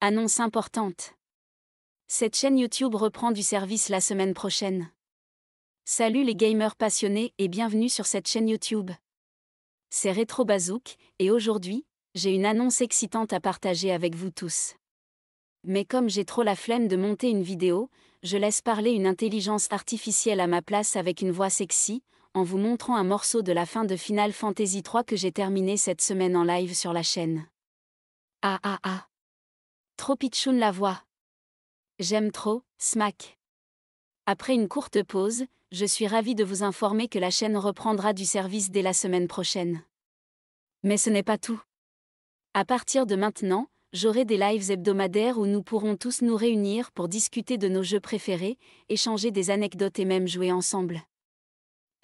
Annonce importante. Cette chaîne YouTube reprend du service la semaine prochaine. Salut les gamers passionnés et bienvenue sur cette chaîne YouTube. C'est Retro Bazook et aujourd'hui, j'ai une annonce excitante à partager avec vous tous. Mais comme j'ai trop la flemme de monter une vidéo, je laisse parler une intelligence artificielle à ma place avec une voix sexy, en vous montrant un morceau de la fin de Final Fantasy III que j'ai terminé cette semaine en live sur la chaîne. Ah ah ah Trop pitchoun la voix. J'aime trop, smack. Après une courte pause, je suis ravi de vous informer que la chaîne reprendra du service dès la semaine prochaine. Mais ce n'est pas tout. À partir de maintenant, j'aurai des lives hebdomadaires où nous pourrons tous nous réunir pour discuter de nos jeux préférés, échanger des anecdotes et même jouer ensemble.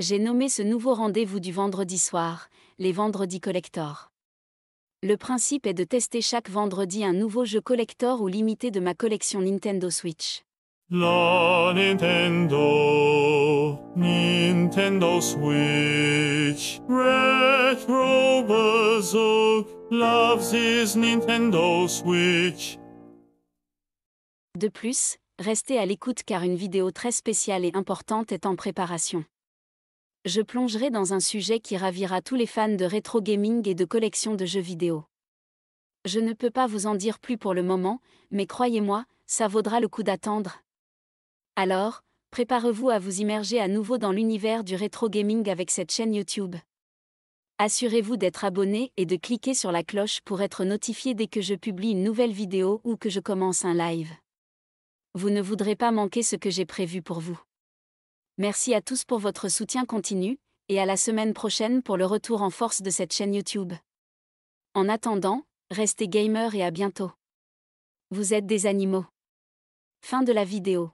J'ai nommé ce nouveau rendez-vous du vendredi soir, les vendredis Collectors le principe est de tester chaque vendredi un nouveau jeu collector ou limité de ma collection Nintendo Switch. Nintendo, Nintendo De plus, restez à l'écoute car une vidéo très spéciale et importante est en préparation je plongerai dans un sujet qui ravira tous les fans de rétro gaming et de collection de jeux vidéo. Je ne peux pas vous en dire plus pour le moment, mais croyez-moi, ça vaudra le coup d'attendre. Alors, préparez-vous à vous immerger à nouveau dans l'univers du rétro gaming avec cette chaîne YouTube. Assurez-vous d'être abonné et de cliquer sur la cloche pour être notifié dès que je publie une nouvelle vidéo ou que je commence un live. Vous ne voudrez pas manquer ce que j'ai prévu pour vous. Merci à tous pour votre soutien continu, et à la semaine prochaine pour le retour en force de cette chaîne YouTube. En attendant, restez gamer et à bientôt. Vous êtes des animaux. Fin de la vidéo.